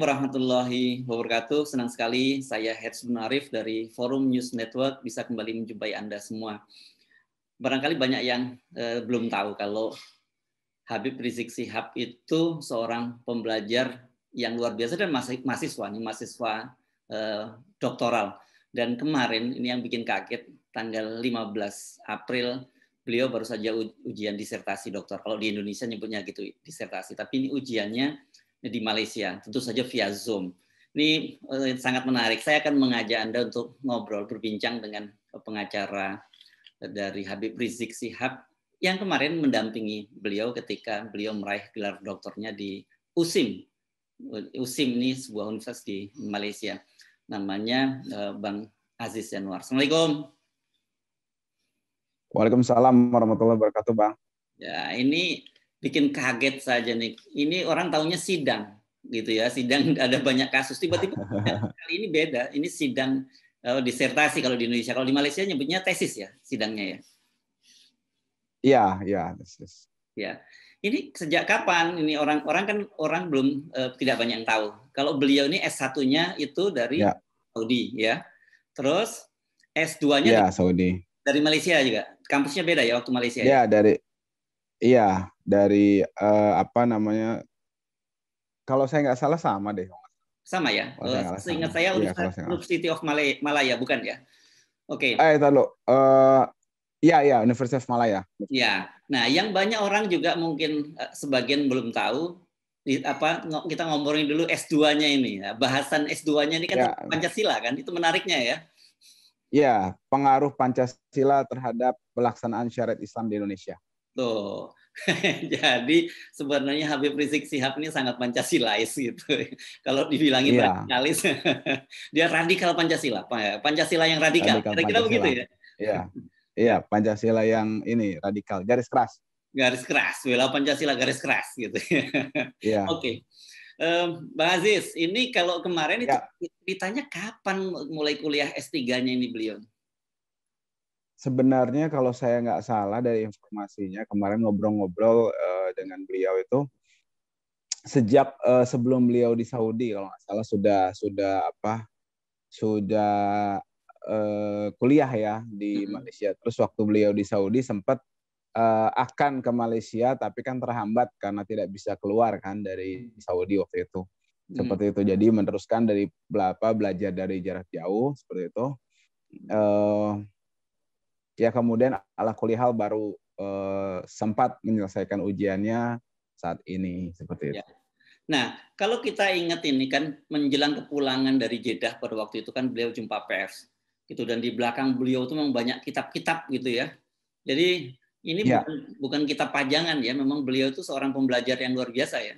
warahmatullahi wabarakatuh. Senang sekali saya Hersbun Arif dari Forum News Network bisa kembali menjumpai Anda semua. Barangkali banyak yang eh, belum tahu kalau Habib Rizik Sihab itu seorang pembelajar yang luar biasa dan masih mahasiswa, ini mahasiswa eh, doktoral. Dan kemarin ini yang bikin kaget tanggal 15 April beliau baru saja ujian disertasi doktor. Kalau di Indonesia nyebutnya gitu disertasi, tapi ini ujiannya Eh, di Malaysia, tentu saja via Zoom. Ini eh, sangat menarik. Saya akan mengajak Anda untuk ngobrol, berbincang dengan pengacara eh, dari Habib Rizik Sihab yang kemarin mendampingi beliau ketika beliau meraih gelar doktornya di USIM. USIM ini sebuah universitas di Malaysia. Namanya Bang Aziz Yanuar. Assalamualaikum. Waalaikumsalam warahmatullahi wabarakatuh, Bang. Ya, ini bikin kaget saja nih. Ini orang taunya sidang gitu ya, sidang ada banyak kasus tiba-tiba kali ini beda. Ini sidang uh, disertasi kalau di Indonesia, kalau di Malaysia nyebutnya tesis ya sidangnya ya. Iya, iya tesis. Ya. Ini sejak kapan ini orang-orang kan orang belum uh, tidak banyak yang tahu. Kalau beliau ini S1-nya itu dari ya. Saudi ya. Terus S2-nya ya, dari, Malaysia juga. Kampusnya beda ya waktu Malaysia. Ya, ya? dari Iya, dari uh, apa namanya kalau saya nggak salah sama deh sama ya kalau eh, seingat saya, iya, saya University of Malaya, Malaya bukan ya oke okay. eh tahu uh, eh, ya iya, Universitas Malaya. Ya. Nah, yang banyak orang juga mungkin sebagian belum tahu di, apa kita ngomongin dulu S2-nya ini ya. Bahasan S2-nya ini kan ya. Pancasila kan? Itu menariknya ya. Ya. pengaruh Pancasila terhadap pelaksanaan syariat Islam di Indonesia. Tuh. Jadi sebenarnya Habib Rizik Sihab ini sangat Pancasilais gitu. Kalau dibilangin yeah. radikalis, dia radikal Pancasila. Ya. Pancasila yang radikal. Kira-kira begitu ya? Iya. yeah. Pancasila yang ini radikal, garis keras. Garis keras, bela Pancasila garis keras gitu. Yeah. Oke. Okay. Um, Bang Aziz, ini kalau kemarin yeah. itu ditanya kapan mulai kuliah S3-nya ini beliau? sebenarnya kalau saya nggak salah dari informasinya kemarin ngobrol-ngobrol uh, dengan beliau itu sejak uh, sebelum beliau di Saudi kalau nggak salah sudah sudah apa sudah uh, kuliah ya di mm-hmm. Malaysia. Terus waktu beliau di Saudi sempat uh, akan ke Malaysia tapi kan terhambat karena tidak bisa keluar kan dari Saudi waktu itu. Seperti hmm. itu. Jadi meneruskan dari berapa belajar dari jarak jauh seperti itu. Uh, ya kemudian ala kulihal baru eh, sempat menyelesaikan ujiannya saat ini seperti itu. Ya. Nah, kalau kita ingat ini kan menjelang kepulangan dari Jeddah pada waktu itu kan beliau jumpa pers gitu dan di belakang beliau itu memang banyak kitab-kitab gitu ya. Jadi ini ya. bukan, bukan kitab pajangan ya, memang beliau itu seorang pembelajar yang luar biasa ya.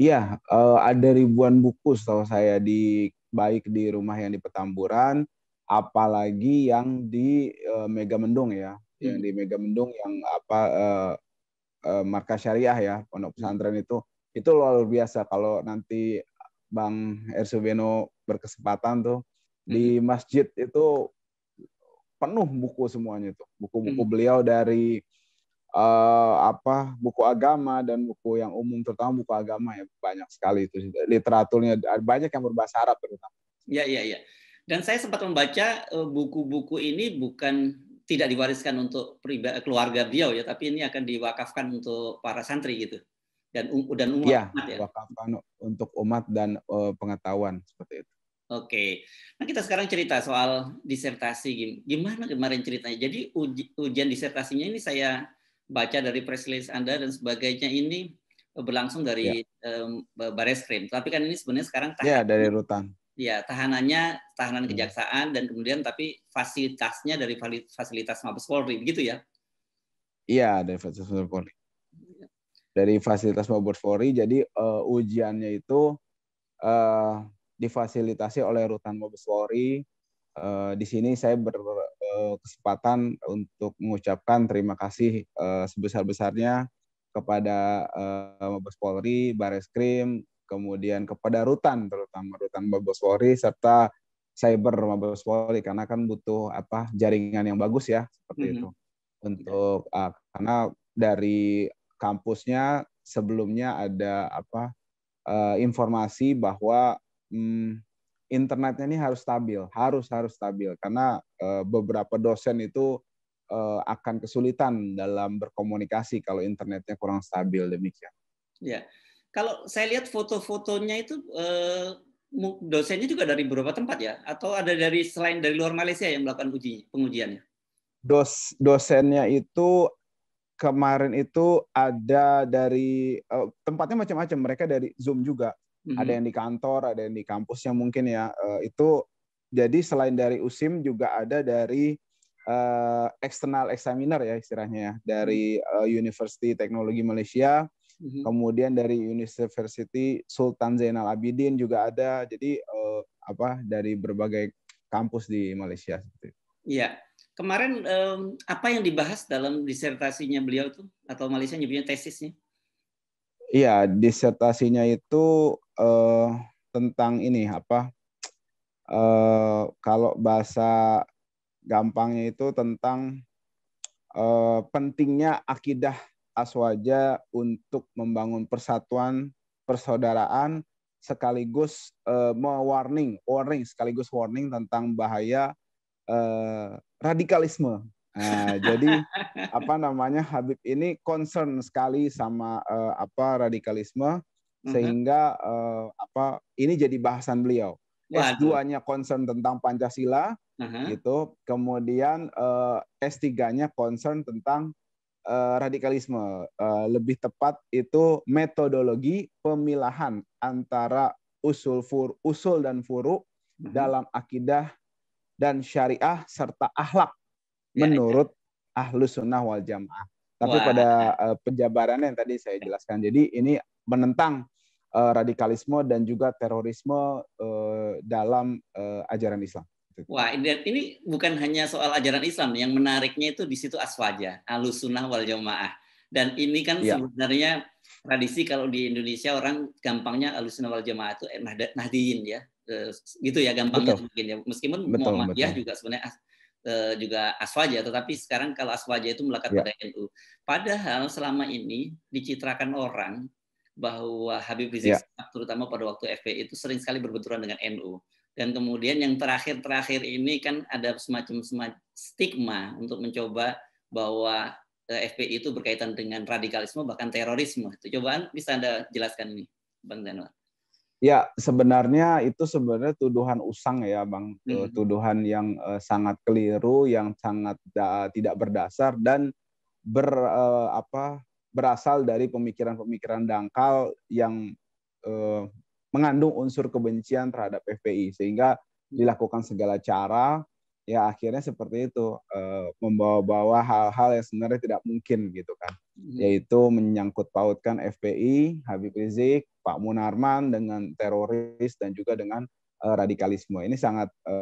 Iya, eh, ada ribuan buku setahu saya di baik di rumah yang di Petamburan apalagi yang di uh, Mendung ya, hmm. yang di Mega Mendung yang apa uh, eh, uh, eh, markas syariah ya, pondok pesantren itu itu luar biasa kalau nanti Bang Ersubeno berkesempatan tuh hmm. di masjid itu penuh buku semuanya itu, buku-buku hmm. beliau dari uh, apa buku agama dan buku yang umum terutama buku agama ya banyak sekali itu literaturnya banyak yang berbahasa Arab terutama. Iya iya iya. Dan saya sempat membaca eh, buku-buku ini bukan tidak diwariskan untuk keluarga beliau ya, tapi ini akan diwakafkan untuk para santri gitu dan um, dan umat iya, ya, ya. untuk umat dan uh, pengetahuan seperti itu. Oke, nah kita sekarang cerita soal disertasi gimana kemarin ceritanya. Jadi uji, ujian disertasinya ini saya baca dari press release Anda dan sebagainya ini berlangsung dari ya. um, Baris Tapi kan ini sebenarnya sekarang iya, tahap ya, dari rutan ya tahanannya tahanan hmm. kejaksaan dan kemudian tapi fasilitasnya dari fasilitas Mabes Polri begitu ya? Iya dari fasilitas Mabes Polri. Dari fasilitas Mabes Polri jadi uh, ujiannya itu uh, difasilitasi oleh Rutan Mabes Polri. Uh, di sini saya berkesempatan uh, untuk mengucapkan terima kasih uh, sebesar-besarnya kepada uh, Mabes Polri, Bareskrim, kemudian kepada rutan terutama rutan Mabes serta cyber Mabes karena kan butuh apa jaringan yang bagus ya seperti mm -hmm. itu untuk uh, karena dari kampusnya sebelumnya ada apa uh, informasi bahwa hmm, internetnya ini harus stabil, harus harus stabil karena uh, beberapa dosen itu eh, akan kesulitan dalam berkomunikasi kalau internetnya kurang stabil demikian. Ya, kalau saya lihat foto-fotonya itu eh, dosennya juga dari beberapa tempat ya, atau ada dari selain dari luar Malaysia yang melakukan uji pengujiannya? Dos dosennya itu kemarin itu ada dari eh, tempatnya macam-macam mereka dari zoom juga mm-hmm. ada yang di kantor ada yang di kampus yang mungkin ya uh, itu jadi selain dari usim juga ada dari uh, external examiner ya istilahnya ya dari uh, University Teknologi Malaysia hmm Kemudian dari University Sultan Zainal Abidin juga ada. Jadi uh, apa dari berbagai kampus di Malaysia seperti Iya. Kemarin um, apa yang dibahas dalam disertasinya beliau itu atau Malaysia nyebutnya tesisnya? Iya, disertasinya itu uh, tentang ini apa? uh, kalau bahasa gampangnya itu tentang uh, pentingnya akidah Aswaja untuk membangun persatuan, persaudaraan, sekaligus uh, eh, warning, warning sekaligus warning tentang bahaya uh, radikalisme. Nah, jadi apa namanya Habib ini concern sekali sama uh, apa radikalisme mhm. sehingga uh, apa ini jadi bahasan beliau. S2-nya concern tentang Pancasila uh mhm. -huh. gitu. Kemudian uh, S3-nya concern tentang Eh, radikalisme. Eh, lebih tepat itu metodologi pemilahan antara usul fur, usul dan furu mhm. dalam akidah dan syariah serta akhlak ya, ya. menurut ya. ahlu sunnah wal jamaah. Tapi Wah. pada uh, penjabarannya yang tadi saya jelaskan. Jadi ini menentang radikalisme dan juga terorisme dalam ajaran Islam. Gitu. Wah, ini, ini bukan hanya soal ajaran Islam. Yang menariknya itu di situ aswaja, alusunah wal jamaah. Dan ini kan ya. sebenarnya tradisi kalau di Indonesia orang gampangnya alusunah wal jamaah itu eh, nahdiin ya. Eh, gitu ya gampangnya betul. mungkin ya. Meskipun betul, Muhammadiyah juga sebenarnya eh, juga aswaja, tetapi sekarang kalau aswaja itu melekat ya. pada NU. Padahal selama ini dicitrakan orang bahwa Habib Rizik ya. terutama pada waktu FPI itu sering sekali berbenturan dengan NU. Dan kemudian yang terakhir-terakhir ini kan ada semacam, stigma untuk mencoba bahwa eh, FPI itu berkaitan dengan radikalisme bahkan terorisme. Itu cobaan bisa Anda jelaskan ini, Bang Zainal? Ya, sebenarnya itu sebenarnya tuduhan usang ya, Bang. Eh, hmm. Tuduhan yang eh, sangat keliru, yang sangat tidak berdasar dan ber apa berasal dari pemikiran-pemikiran dangkal yang mengandung unsur kebencian terhadap FPI sehingga hmm. dilakukan segala cara ya akhirnya seperti itu e, membawa-bawa hal-hal yang sebenarnya tidak mungkin gitu kan hmm. yaitu menyangkut pautkan FPI Habib Rizik Pak Munarman dengan teroris dan juga dengan e, radikalisme ini sangat e,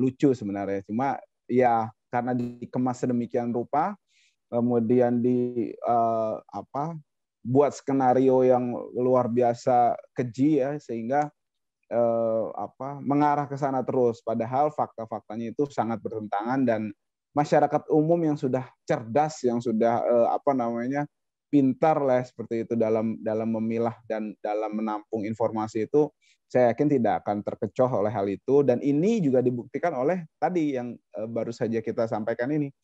lucu sebenarnya cuma ya karena dikemas sedemikian rupa kemudian di e, apa buat skenario yang luar biasa keji ya sehingga eh, apa mengarah ke sana terus padahal fakta-faktanya itu sangat bertentangan dan masyarakat umum yang sudah cerdas yang sudah eh, apa namanya pintar lah seperti itu dalam dalam memilah dan dalam menampung informasi itu saya yakin tidak akan terkecoh oleh hal itu dan ini juga dibuktikan oleh tadi yang eh, baru saja kita sampaikan ini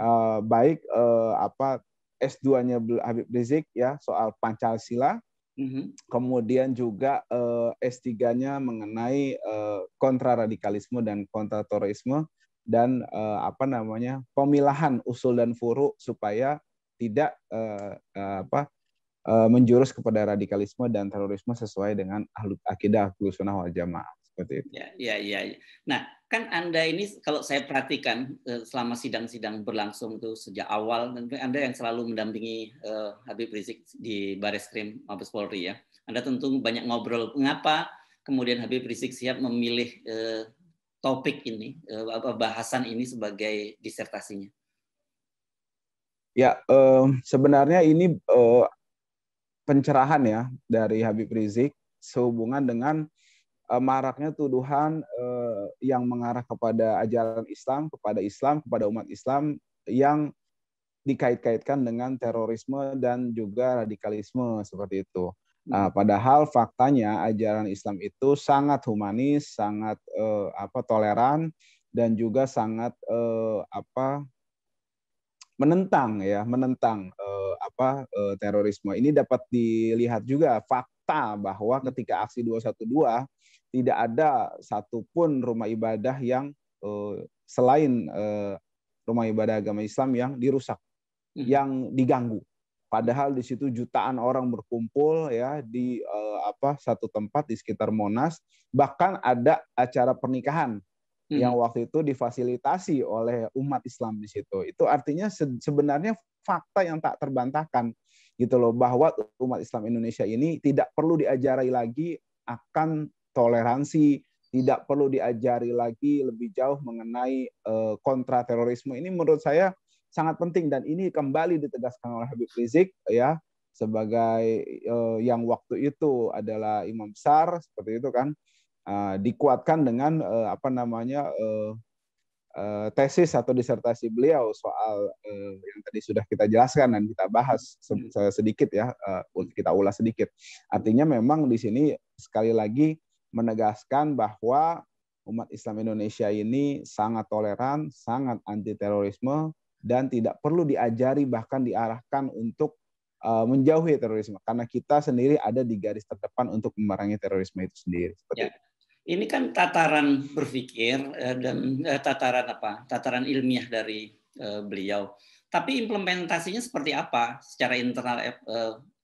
uh, baik uh, apa S2-nya Habib Rizik ya soal Pancasila. Mm-hmm. Kemudian juga uh, eh, S3-nya mengenai eh, kontra radikalisme dan kontra terorisme dan uh, apa namanya? pemilahan usul dan furu supaya tidak uh, apa Uh, menjurus kepada radikalisme dan terorisme sesuai dengan akidah Ahlussunnah wal Jamaah. Ya, ya, ya. Nah, kan Anda ini kalau saya perhatikan eh, selama sidang-sidang berlangsung itu sejak awal, Anda yang selalu mendampingi eh, Habib Rizik di Baris Krim Mabes Polri ya. Anda tentu banyak ngobrol. Mengapa kemudian Habib Rizik siap memilih eh, topik ini, bahasan ini sebagai disertasinya? Ya, sebenarnya ini pencerahan ya dari Habib Rizik sehubungan dengan Eh, maraknya tuduhan eh, yang mengarah kepada ajaran Islam, kepada Islam, kepada umat Islam yang dikait-kaitkan dengan terorisme dan juga radikalisme seperti itu. Nah, hmm. padahal faktanya ajaran Islam itu sangat humanis, sangat uh, apa toleran dan juga sangat uh, apa menentang ya, menentang eh, apa eh, terorisme. Ini dapat dilihat juga fakta bahwa hmm. ketika aksi 212 tidak ada satupun rumah ibadah yang eh, selain eh, rumah ibadah agama Islam yang dirusak, hmm. yang diganggu. Padahal di situ jutaan orang berkumpul ya di eh, apa satu tempat di sekitar Monas, bahkan ada acara pernikahan hmm. yang waktu itu difasilitasi oleh umat Islam di situ. Itu artinya se sebenarnya fakta yang tak terbantahkan gitu loh bahwa umat Islam Indonesia ini tidak perlu diajari lagi akan toleransi, tidak perlu diajari lagi lebih jauh mengenai eh, kontra terorisme ini menurut saya sangat penting dan ini kembali ditegaskan oleh Habib Rizik ya sebagai eh, yang waktu itu adalah imam besar seperti itu kan eh, dikuatkan dengan apa namanya tesis atau disertasi beliau soal yang tadi sudah kita jelaskan dan kita bahas hmm. sedikit ya kita ulas sedikit artinya memang di sini sekali lagi menegaskan bahwa umat Islam Indonesia ini sangat toleran, sangat anti terorisme dan tidak perlu diajari bahkan diarahkan untuk eh, menjauhi terorisme karena kita sendiri ada di garis terdepan untuk memerangi terorisme itu sendiri. Seperti ya. Ini kan tataran berpikir eh, dan eh, tataran apa? Tataran ilmiah dari beliau. Tapi implementasinya seperti apa secara internal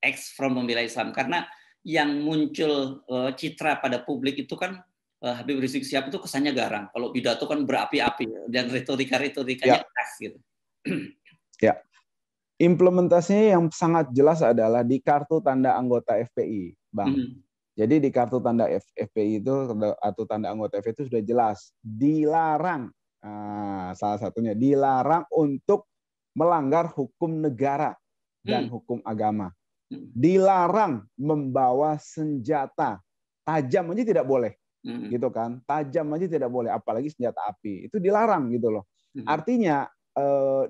ex from pembela Islam? Karena yang muncul uh, citra pada publik itu kan uh, Habib Rizik Sihab itu kesannya garang. Kalau pidato kan berapi-api dan retorika-retorikanya ya. keras gitu. ya. Implementasinya yang sangat jelas adalah di kartu tanda anggota FPI, Bang. Mm Jadi di kartu tanda F FPI itu atau tanda anggota FPI itu sudah jelas dilarang Nah, salah satunya dilarang untuk melanggar hukum negara dan hmm. hukum agama dilarang membawa senjata tajam aja tidak boleh hmm. gitu kan tajam aja tidak boleh apalagi senjata api itu dilarang gitu loh hmm. artinya eh,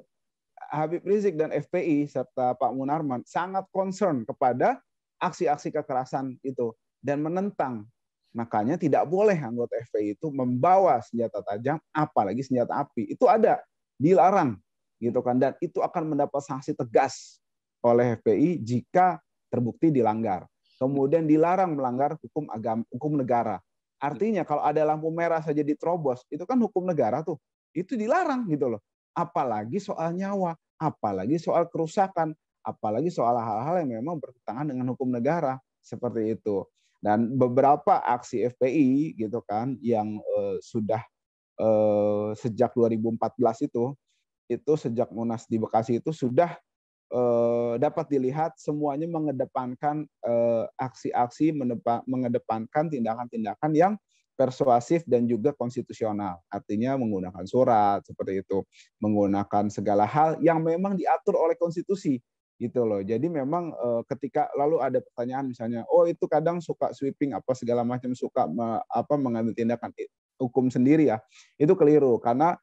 Habib Rizik dan FPI serta Pak Munarman sangat concern kepada aksi-aksi kekerasan itu dan menentang makanya tidak boleh anggota FPI itu membawa senjata tajam apalagi senjata api itu ada dilarang gitu kan dan itu akan mendapat sanksi tegas oleh FPI jika terbukti dilanggar. Kemudian dilarang melanggar hukum agama, hukum negara. Artinya kalau ada lampu merah saja diterobos, itu kan hukum negara tuh. Itu dilarang gitu loh. Apalagi soal nyawa, apalagi soal kerusakan, apalagi soal hal-hal yang memang bertentangan dengan hukum negara seperti itu. Dan beberapa aksi FPI gitu kan yang eh, sudah eh, sejak 2014 itu itu sejak Munas di Bekasi itu sudah Eh, dapat dilihat semuanya mengedepankan eh, aksi-aksi, mengedepankan tindakan-tindakan yang persuasif dan juga konstitusional. Artinya menggunakan surat seperti itu, menggunakan segala hal yang memang diatur oleh konstitusi gitu loh. Jadi memang eh, ketika lalu ada pertanyaan misalnya, oh itu kadang suka sweeping apa segala macam suka apa mengambil tindakan hukum sendiri ya. Itu keliru karena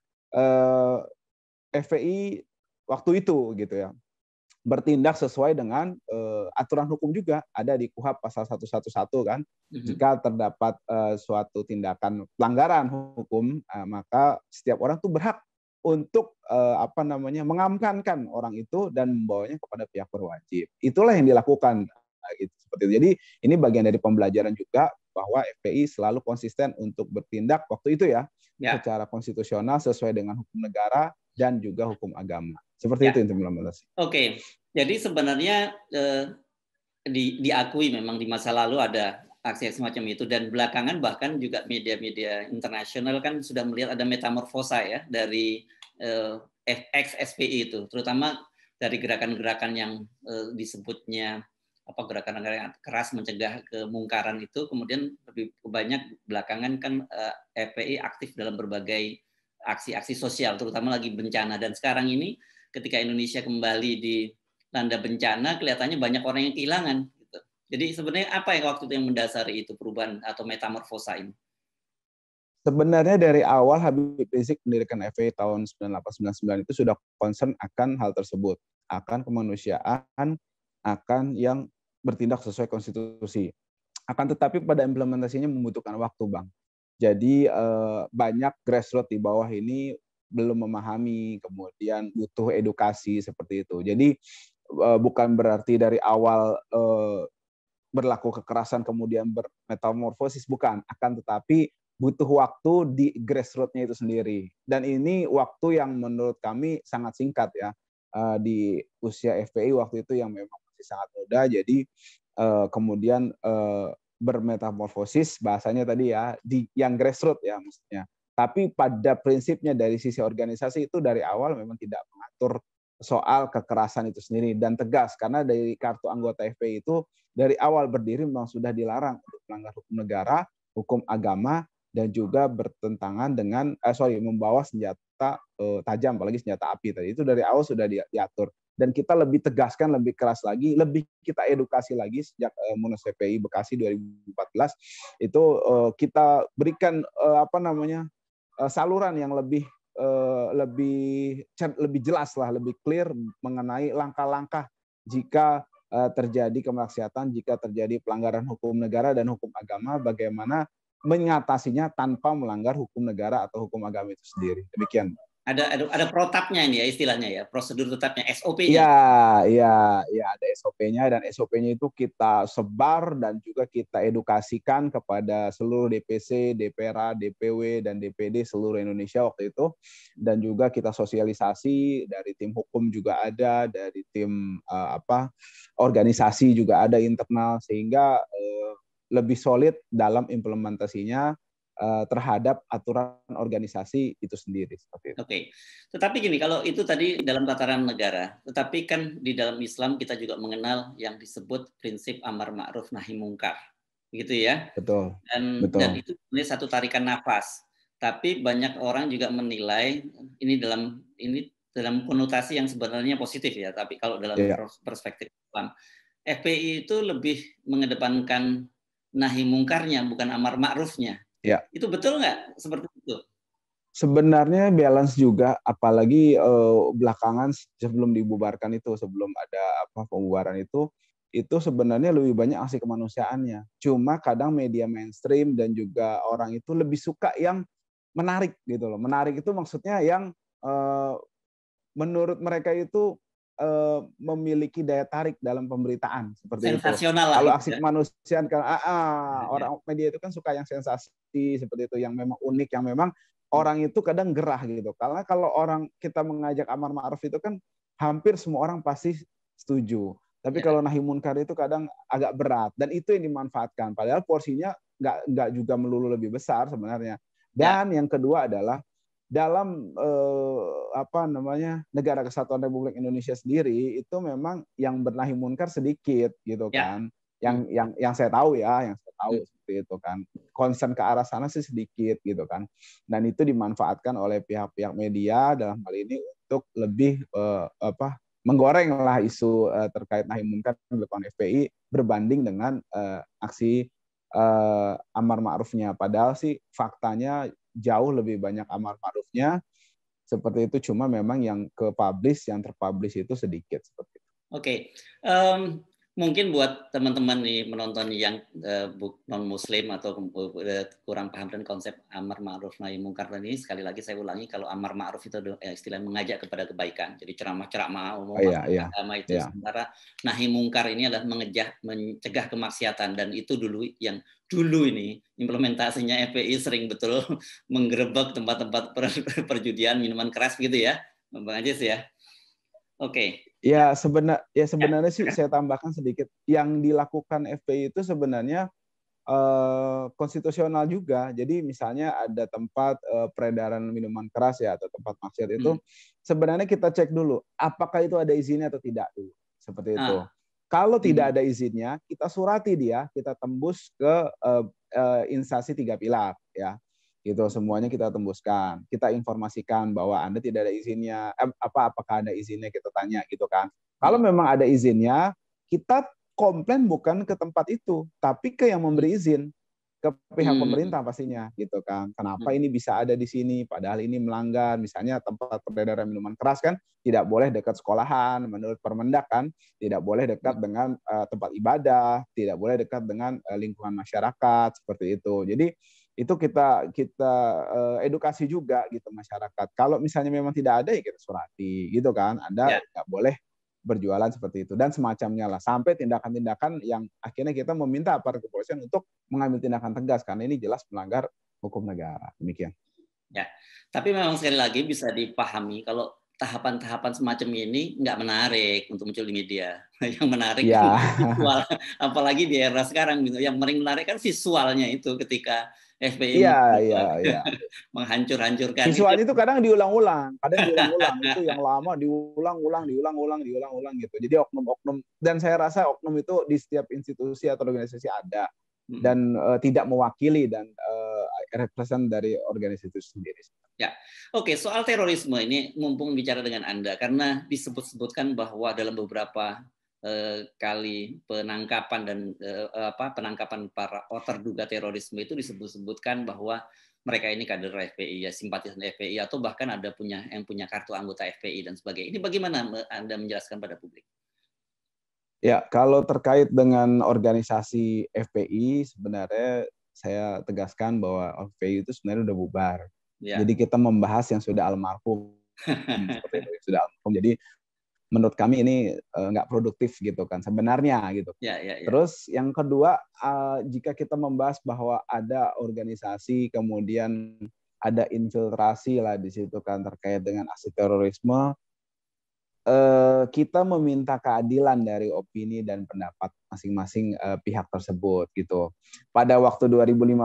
FPI waktu itu gitu ya bertindak sesuai dengan uh, aturan hukum juga ada di KUHAP pasal 111 kan mm-hmm. jika terdapat uh, suatu tindakan pelanggaran hukum uh, maka setiap orang tuh berhak untuk uh, apa namanya mengamankan orang itu dan membawanya kepada pihak berwajib itulah yang dilakukan nah, gitu seperti itu. Jadi ini bagian dari pembelajaran juga bahwa FPI selalu konsisten untuk bertindak waktu itu ya, ya. secara konstitusional sesuai dengan hukum negara dan juga hukum agama. Seperti ya. itu implementasi. Oke, okay. jadi sebenarnya eh, di, diakui memang di masa lalu ada aksi semacam itu dan belakangan bahkan juga media-media internasional kan sudah melihat ada metamorfosa ya dari eh, XSPI itu, terutama dari gerakan-gerakan yang eh, disebutnya apa gerakan-gerakan keras mencegah kemungkaran itu kemudian lebih banyak belakangan kan eh, FPI aktif dalam berbagai aksi-aksi sosial terutama lagi bencana dan sekarang ini ketika Indonesia kembali di tanda bencana kelihatannya banyak orang yang kehilangan gitu. Jadi sebenarnya apa yang waktu itu yang mendasari itu perubahan atau metamorfosa ini? Sebenarnya dari awal Habib Rizik mendirikan FA tahun 9899 itu sudah concern akan hal tersebut, akan kemanusiaan, akan yang bertindak sesuai konstitusi. Akan tetapi pada implementasinya membutuhkan waktu, Bang. Jadi eh, banyak grassroots di bawah ini belum memahami, kemudian butuh edukasi seperti itu. Jadi eh, bukan berarti dari awal eh, berlaku kekerasan kemudian bermetamorfosis bukan, akan tetapi butuh waktu di grassroots itu sendiri. Dan ini waktu yang menurut kami sangat singkat ya. Eh, di usia FPI waktu itu yang memang masih sangat muda, jadi kemudian bermetamorfosis bahasanya tadi ya di yang grassroots ya maksudnya tapi pada prinsipnya dari sisi organisasi itu dari awal memang tidak mengatur soal kekerasan itu sendiri dan tegas karena dari kartu anggota FPI itu dari awal berdiri memang sudah dilarang untuk melanggar hukum negara, hukum agama dan juga bertentangan dengan eh, sorry membawa senjata eh, tajam apalagi senjata api tadi itu dari awal sudah diatur dan kita lebih tegaskan lebih keras lagi lebih kita edukasi lagi sejak eh, Munas FPI Bekasi 2014 itu eh, kita berikan eh, apa namanya Eh, saluran yang lebih eh, lebih lebih jelas lah, lebih clear mengenai langkah-langkah jika eh, terjadi kemaksiatan, jika terjadi pelanggaran hukum negara dan hukum agama, bagaimana mengatasinya tanpa melanggar hukum negara atau hukum agama itu sendiri. Demikian ada ada ada protapnya ini ya istilahnya ya prosedur tetapnya sop ya ya ya iya, ada SOP-nya dan SOP-nya itu kita sebar dan juga kita edukasikan kepada seluruh DPC, DPRA, DPW dan DPD seluruh Indonesia waktu itu dan juga kita sosialisasi dari tim hukum juga ada dari tim uh, apa organisasi juga ada internal sehingga uh, lebih solid dalam implementasinya Eh, terhadap aturan organisasi itu sendiri. Oke, okay. tetapi gini kalau itu tadi dalam tataran negara, tetapi kan di dalam Islam kita juga mengenal yang disebut prinsip amar ma'ruf nahi mungkar, gitu ya. Betul. Dan, Betul. dan itu ini satu tarikan nafas. Tapi banyak orang juga menilai ini dalam ini dalam konotasi yang sebenarnya positif ya. Tapi kalau dalam yeah. Iya. perspektif Islam, FPI itu lebih mengedepankan nahi mungkarnya bukan amar ma'rufnya Ya. Itu betul nggak seperti itu? Sebenarnya balance juga, apalagi uh, belakangan sebelum dibubarkan itu, sebelum ada apa pembubaran itu, itu sebenarnya lebih banyak aksi kemanusiaannya. Cuma kadang media mainstream dan juga orang itu lebih suka yang menarik gitu loh. Menarik itu maksudnya yang uh, menurut mereka itu uh, memiliki daya tarik dalam pemberitaan seperti sensasional itu. Lah, kalau ya. aksi ya. kemanusiaan kan ah, ah, iya, iya. orang media itu kan suka yang sensasi seperti itu yang memang unik yang memang orang itu kadang gerah gitu. Karena kalau orang kita mengajak amar ma'ruf itu kan hampir semua orang pasti setuju. Tapi ya. kalau nahi munkar itu kadang agak berat dan itu yang dimanfaatkan. Padahal porsinya nggak nggak juga melulu lebih besar sebenarnya. Ya. Dan ya. yang kedua adalah dalam eh, apa namanya negara kesatuan Republik Indonesia sendiri itu memang yang bernahi munkar sedikit gitu ya. kan yang yang yang saya tahu ya yang saya tahu hmm. seperti itu kan concern ke arah sana sih sedikit gitu kan dan itu dimanfaatkan oleh pihak-pihak media dalam hal ini untuk lebih eh, apa menggoreng lah isu eh, terkait nahi munkar depan FPI berbanding dengan eh, aksi eh, amar ma'rufnya padahal sih faktanya jauh lebih banyak amar ma'rufnya seperti itu cuma memang yang ke publish yang terpublish itu sedikit seperti itu. Oke, okay. um, mungkin buat teman-teman nih menonton yang eh, uh, non muslim atau eh, kurang paham dengan konsep amar ma'ruf nahi mungkar ini sekali lagi saya ulangi kalau amar ma'ruf itu eh, istilah mengajak kepada kebaikan jadi ceramah-ceramah umum oh, iya, iya. agama itu iya. sementara nahi mungkar ini adalah mengejah mencegah kemaksiatan dan itu dulu yang dulu ini implementasinya FPI sering betul menggerebek tempat-tempat per, perjudian minuman keras gitu ya Bang Ajis ya Oke, Ya sebenar ya sebenarnya sih saya tambahkan sedikit yang dilakukan FPI itu sebenarnya eh, konstitusional juga. Jadi misalnya ada tempat uh, peredaran minuman keras ya atau tempat maksiat itu hmm. sebenarnya kita cek dulu apakah itu ada izinnya atau tidak dulu. Seperti itu. Ah. Kalau hmm. tidak ada izinnya, kita surati dia, kita tembus ke uh, uh, instansi tiga pilar, ya gitu semuanya kita tembuskan kita informasikan bahwa anda tidak ada izinnya eh, apa apakah ada izinnya kita tanya gitu kan kalau hmm. memang ada izinnya kita komplain bukan ke tempat itu tapi ke yang memberi hmm. izin ke pihak hmm. pemerintah pastinya gitu kan kenapa hmm. ini bisa ada di sini padahal ini melanggar misalnya tempat peredaran minuman keras kan tidak boleh dekat sekolahan menurut Permendak kan tidak boleh dekat hmm. dengan uh, tempat ibadah tidak boleh dekat dengan uh, lingkungan masyarakat seperti itu jadi itu kita kita eh, edukasi juga gitu masyarakat. Kalau misalnya memang tidak ada ya kita surati gitu kan. Anda ya. nggak yeah. boleh berjualan seperti itu dan semacamnya lah sampai tindakan-tindakan yang akhirnya kita meminta aparat kepolisian untuk mengambil tindakan tegas karena ini jelas melanggar hukum negara. Demikian. Ya, tapi memang sekali lagi bisa dipahami kalau tahapan-tahapan semacam ini nggak menarik untuk muncul di media. Yang menarik ya. visual, apalagi di era sekarang gitu. Yang paling menarik kan visualnya itu ketika FPI ya, ya, iya. menghancur-hancurkan. Visual itu. kadang diulang-ulang, kadang diulang-ulang itu yang lama diulang-ulang, diulang-ulang, diulang-ulang gitu. Jadi oknum-oknum dan saya rasa oknum itu di setiap institusi atau organisasi ada hmm. dan uh, tidak mewakili dan uh, represent dari organisasi itu sendiri. Ya, oke. soal terorisme ini, mumpung bicara dengan anda karena disebut-sebutkan bahwa dalam beberapa Eh, kali penangkapan dan eh, eh, apa penangkapan para oh, terduga terorisme itu disebut-sebutkan bahwa mereka ini kader FPI ya simpatisan FPI atau bahkan ada punya yang punya kartu anggota FPI dan sebagainya. Ini bagaimana Anda menjelaskan pada publik? Ya, kalau terkait dengan organisasi FPI sebenarnya saya tegaskan bahwa FPI itu sebenarnya sudah bubar. Ya. Jadi kita membahas yang sudah almarhum. Jadi menurut kami ini eh, nggak uh, produktif gitu kan sebenarnya gitu. Ya, ya, ya. Terus yang kedua uh, jika kita membahas bahwa ada organisasi kemudian ada infiltrasi lah di situ kan terkait dengan aksi terorisme eh, kita meminta keadilan dari opini dan pendapat masing-masing pihak tersebut gitu. Pada waktu 2015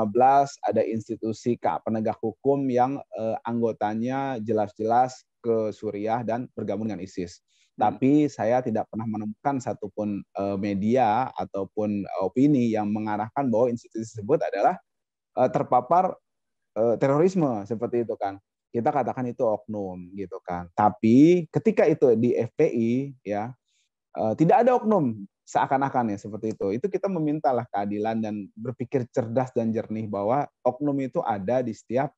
ada institusi Kak penegak hukum yang anggotanya jelas-jelas ke Suriah dan bergabung dengan ISIS Hmm. tapi saya tidak pernah menemukan satupun eh, media ataupun eh, opini yang mengarahkan bahwa institusi tersebut adalah eh, terpapar terorisme seperti itu kan kita katakan itu oknum gitu kan tapi ketika itu di FPI ya tidak ada oknum seakan-akan ya seperti itu itu kita memintalah keadilan dan berpikir cerdas dan jernih bahwa oknum itu ada di setiap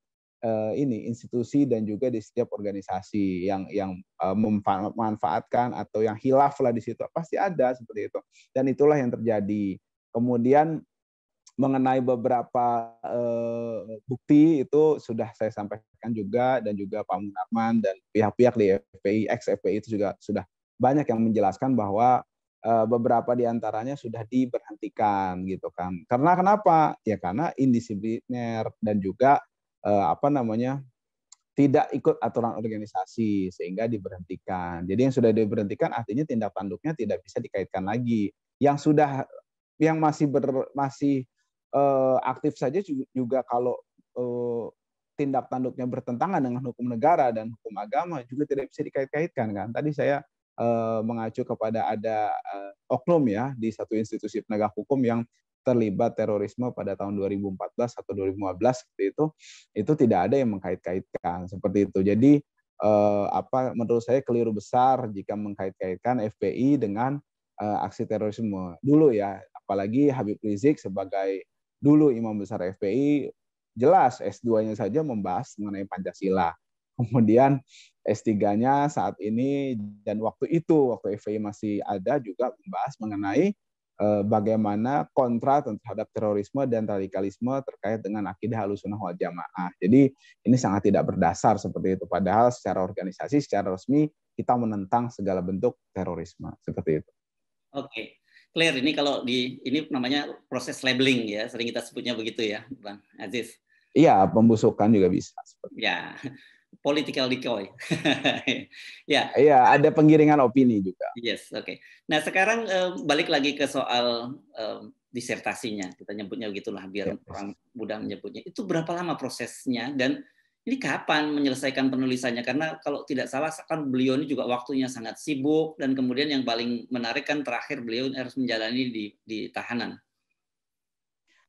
Eh, ini institusi dan juga di setiap organisasi yang yang eh, memanfaatkan atau yang hilaf lah di situ pasti ada seperti itu dan itulah yang terjadi kemudian mengenai beberapa uh, bukti itu sudah saya sampaikan juga dan juga Pak Munarman dan pihak-pihak di FPI ex FPI itu juga sudah banyak yang menjelaskan bahwa beberapa diantaranya sudah diberhentikan gitu kan karena kenapa ya karena indisipliner dan juga Eh, apa namanya tidak ikut aturan organisasi sehingga diberhentikan. Jadi yang sudah diberhentikan artinya tindak tanduknya tidak bisa dikaitkan lagi. Yang sudah yang masih ber, masih uh, aktif saja juga kalau uh, tindak tanduknya bertentangan dengan hukum negara dan hukum agama juga tidak bisa dikait-kaitkan kan. Tadi saya uh, mengacu kepada ada uh, oknum ya di satu institusi penegak hukum yang terlibat terorisme pada tahun 2014 atau 2015 seperti itu itu tidak ada yang mengkait-kaitkan seperti itu. Jadi eh, apa menurut saya keliru besar jika mengkait-kaitkan FPI dengan eh, aksi terorisme. Dulu ya, apalagi Habib Rizik sebagai dulu imam besar FPI jelas S2-nya saja membahas mengenai Pancasila. Kemudian S3-nya saat ini dan waktu itu waktu FPI masih ada juga membahas mengenai Eh, bagaimana kontra terhadap terorisme dan radikalisme terkait dengan akidah halusunah wal jamaah. Jadi ini sangat tidak berdasar seperti itu. Padahal secara organisasi, secara resmi kita menentang segala bentuk terorisme seperti itu. Oke, okay. clear. Ini kalau di ini namanya proses labeling ya, sering kita sebutnya begitu ya, Bang Aziz. Iya, pembusukan juga bisa. Seperti ya political decoy. ya. Iya, ada penggiringan opini juga. Yes, oke. Okay. Nah, sekarang um, balik lagi ke soal um, disertasinya. Kita nyebutnya begitulah biar yes. orang mudah menyebutnya. Itu berapa lama prosesnya dan ini kapan menyelesaikan penulisannya? Karena kalau tidak salah kan beliau ini juga waktunya sangat sibuk dan kemudian yang paling menarik kan terakhir beliau harus menjalani di, di tahanan.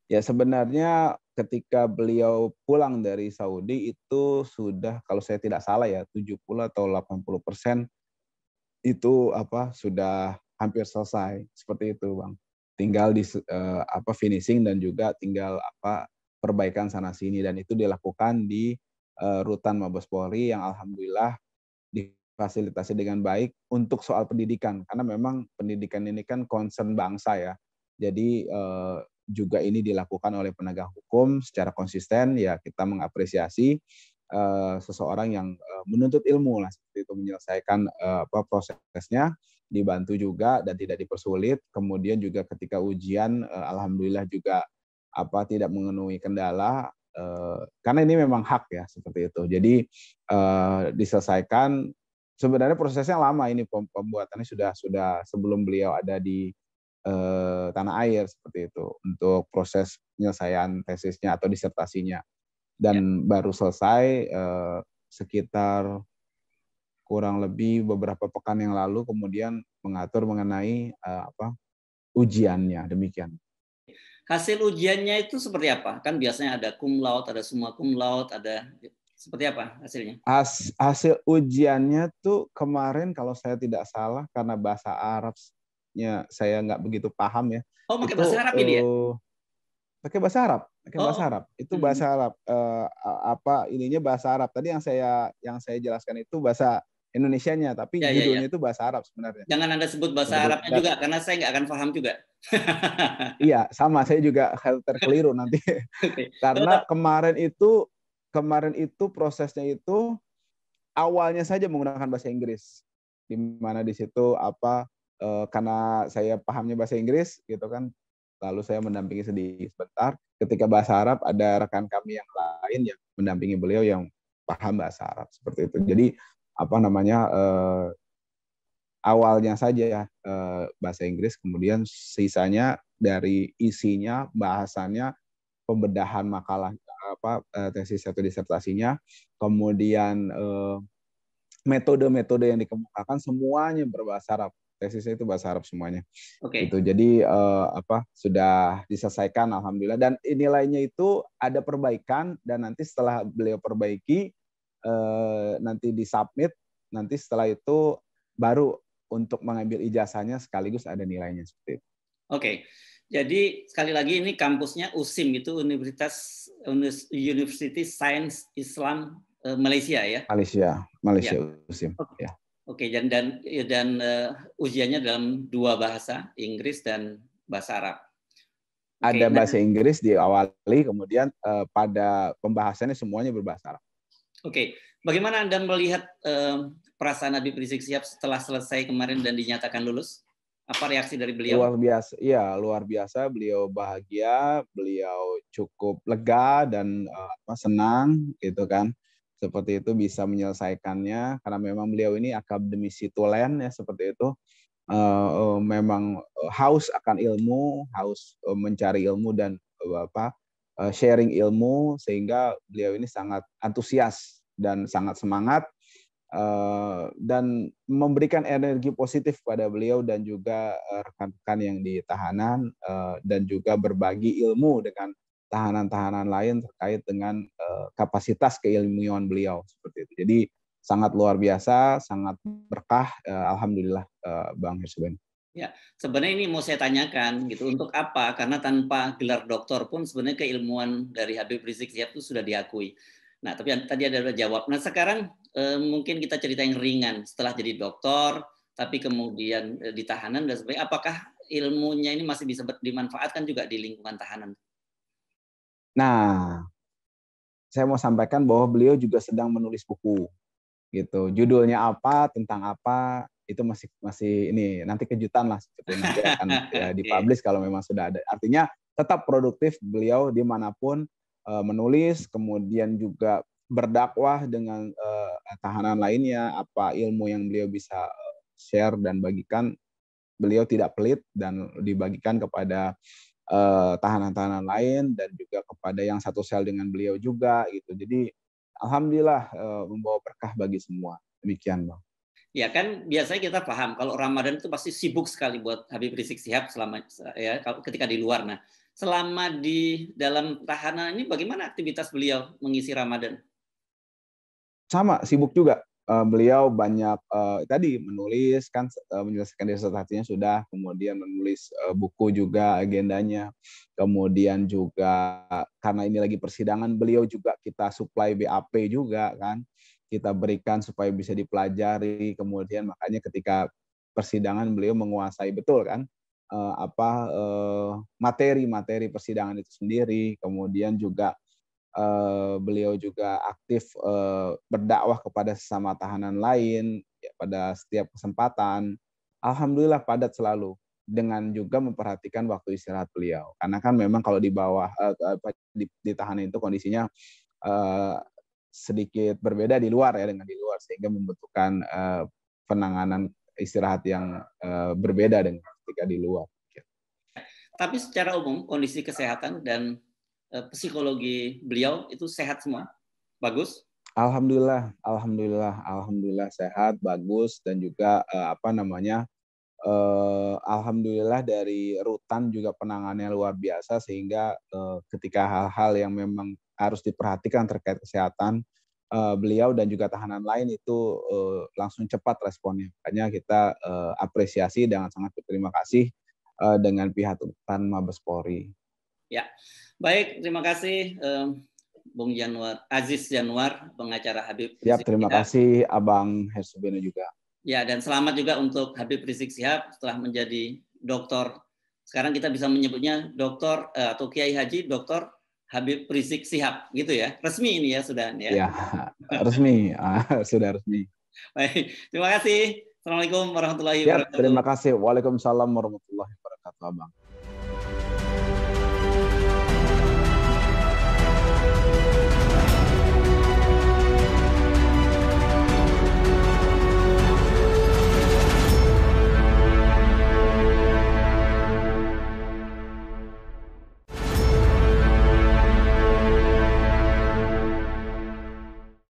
Ya sebenarnya ketika beliau pulang dari Saudi itu sudah kalau saya tidak salah ya 70 atau 80 persen itu apa sudah hampir selesai seperti itu bang tinggal di uh, apa finishing dan juga tinggal apa perbaikan sana sini dan itu dilakukan di uh, rutan Mabes Polri yang alhamdulillah difasilitasi dengan baik untuk soal pendidikan karena memang pendidikan ini kan concern bangsa ya jadi uh, juga ini dilakukan oleh penegak hukum secara konsisten ya kita mengapresiasi uh, seseorang yang uh, menuntut ilmu lah seperti itu menyelesaikan uh, apa prosesnya dibantu juga dan tidak dipersulit kemudian juga ketika ujian uh, alhamdulillah juga apa tidak mengenai kendala uh, karena ini memang hak ya seperti itu jadi uh, diselesaikan sebenarnya prosesnya lama ini pembuatannya sudah sudah sebelum beliau ada di eh, tanah air seperti itu untuk proses penyelesaian tesisnya atau disertasinya dan ya. baru selesai eh, sekitar kurang lebih beberapa pekan yang lalu kemudian mengatur mengenai eh, apa ujiannya demikian hasil ujiannya itu seperti apa kan biasanya ada cum laude ada semua cum laude ada seperti apa hasilnya? As, hasil ujiannya tuh kemarin kalau saya tidak salah karena bahasa Arab Arabnya saya nggak begitu paham ya. Oh, pakai itu, bahasa Arab ini ya? Eh, pakai bahasa Arab, pakai oh. Hmm. bahasa Arab. Itu bahasa Arab uh, apa ininya bahasa Arab. Tadi yang saya yang saya jelaskan itu bahasa Indonesia nya tapi ya, ya judulnya ya, ya. itu bahasa Arab sebenarnya. Jangan Anda sebut bahasa Betul. Arabnya juga karena saya nggak akan paham juga. iya, sama saya juga terkeliru nanti. karena kemarin itu kemarin itu prosesnya itu awalnya saja menggunakan bahasa Inggris. Di mana di situ apa Eh, karena saya pahamnya bahasa Inggris gitu kan lalu saya mendampingi sedikit sebentar ketika bahasa Arab ada rekan kami yang lain yang mendampingi beliau yang paham bahasa Arab seperti itu jadi apa namanya eh, awalnya saja eh, bahasa Inggris kemudian sisanya dari isinya bahasanya, pembedahan makalah apa eh, tesis atau disertasinya kemudian eh, metode-metode yang dikemukakan semuanya berbahasa Arab tesisnya itu bahasa Arab semuanya. Oke. Okay. Itu jadi uh, apa sudah diselesaikan alhamdulillah dan nilainya itu ada perbaikan dan nanti setelah beliau perbaiki uh, nanti disubmit nanti setelah itu baru untuk mengambil ijazahnya sekaligus ada nilainya seperti itu. Oke. Okay. Jadi sekali lagi ini kampusnya USIM itu Universitas University Science Islam eh, Malaysia ya. Malaysia, Malaysia ya. USIM. Okay. Ya. Oke, dan dan ya, dan uh, ujiannya dalam dua bahasa, Inggris dan bahasa Arab. Ada nah, bahasa Inggris diawali, kemudian uh, pada pembahasannya semuanya berbahasa Arab. Oke, bagaimana Anda melihat uh, perasaan Nabi Rizik siap setelah selesai kemarin dan dinyatakan lulus? Apa reaksi dari beliau? Luar biasa, ya luar biasa. Beliau bahagia, beliau cukup lega dan uh, senang, gitu kan seperti itu bisa menyelesaikannya karena memang beliau ini akademisi tulen ya seperti itu eh, eh, memang eh, haus akan ilmu haus mencari ilmu dan apa sharing ilmu sehingga beliau ini sangat antusias dan sangat semangat dan memberikan energi positif pada beliau dan juga rekan-rekan yang di tahanan dan juga berbagi ilmu dengan tahanan-tahanan lain terkait dengan eh, kapasitas keilmuan beliau seperti itu. Jadi sangat luar biasa, sangat berkah. Eh, alhamdulillah, uh, Bang Hirsuben. Ya, sebenarnya ini mau saya tanyakan gitu untuk apa? Karena tanpa gelar doktor pun sebenarnya keilmuan dari Habib Rizik Sihab itu sudah diakui. Nah, tapi tadi ada jawab. Nah, sekarang eh, mungkin kita cerita yang ringan setelah jadi doktor, tapi kemudian eh, di tahanan dan sebagainya. Apakah ilmunya ini masih bisa dimanfaatkan juga di lingkungan tahanan? Nah, saya mau sampaikan bahwa beliau juga sedang menulis buku. Gitu. Judulnya apa, tentang apa, itu masih masih ini nanti kejutan lah seperti nanti akan ya, dipublish kalau memang sudah ada. Artinya tetap produktif beliau dimanapun uh, menulis, kemudian juga berdakwah dengan uh, tahanan lainnya, apa ilmu yang beliau bisa eh, share dan bagikan, beliau tidak pelit dan dibagikan kepada Eh, tahanan-tahanan uh, lain dan juga kepada yang satu sel dengan beliau juga gitu. Jadi alhamdulillah uh, membawa berkah bagi semua. Demikian, Bang. Ya kan biasanya kita paham kalau Ramadan itu pasti sibuk sekali buat Habib Rizik Sihab selama ya ketika di luar. Nah, selama di dalam tahanan ini bagaimana aktivitas beliau mengisi Ramadan? Sama, sibuk juga uh, beliau banyak uh, tadi menulis kan uh, menyelesaikan disertasinya sudah, kemudian menulis uh, buku juga agendanya, kemudian juga karena ini lagi persidangan beliau juga kita supply BAP juga kan, kita berikan supaya bisa dipelajari, kemudian makanya ketika persidangan beliau menguasai betul kan uh, apa materi-materi uh, materi -materi persidangan itu sendiri, kemudian juga Eh, beliau juga aktif eh, berdakwah kepada sesama tahanan lain ya, pada setiap kesempatan. Alhamdulillah padat selalu dengan juga memperhatikan waktu istirahat beliau. Karena kan memang kalau di bawah eh, di, di tahanan itu kondisinya sedikit berbeda di luar ya dengan di luar sehingga membutuhkan penanganan istirahat yang berbeda dengan ketika di luar. Tapi secara umum kondisi kesehatan dan Eh, psikologi beliau itu sehat semua? Bagus? Alhamdulillah, alhamdulillah, alhamdulillah sehat, bagus dan juga eh, apa namanya? Uh, alhamdulillah dari rutan juga penanganannya luar biasa sehingga uh, ketika hal-hal yang memang harus diperhatikan terkait kesehatan uh, beliau dan juga tahanan lain itu uh, langsung cepat responnya. Makanya kita uh, apresiasi dengan sangat berterima kasih uh, dengan pihak rutan Mabes Polri. Ya, baik. Terima kasih, um, Bung Januar, Aziz Januar, pengacara Habib. Ya terima Sihab. kasih, Abang Hersubino juga. Ya, dan selamat juga untuk Habib Rizik Sihab setelah menjadi doktor. Sekarang kita bisa menyebutnya doktor uh, atau Kiai Haji Doktor Habib Rizik Sihab, gitu ya. Resmi ini ya sudah. Ya, ya resmi, ah, sudah resmi. Baik, terima kasih. Assalamualaikum warahmatullahi wabarakatuh. Ya, terima kasih. Waalaikumsalam warahmatullahi wabarakatuh, Abang.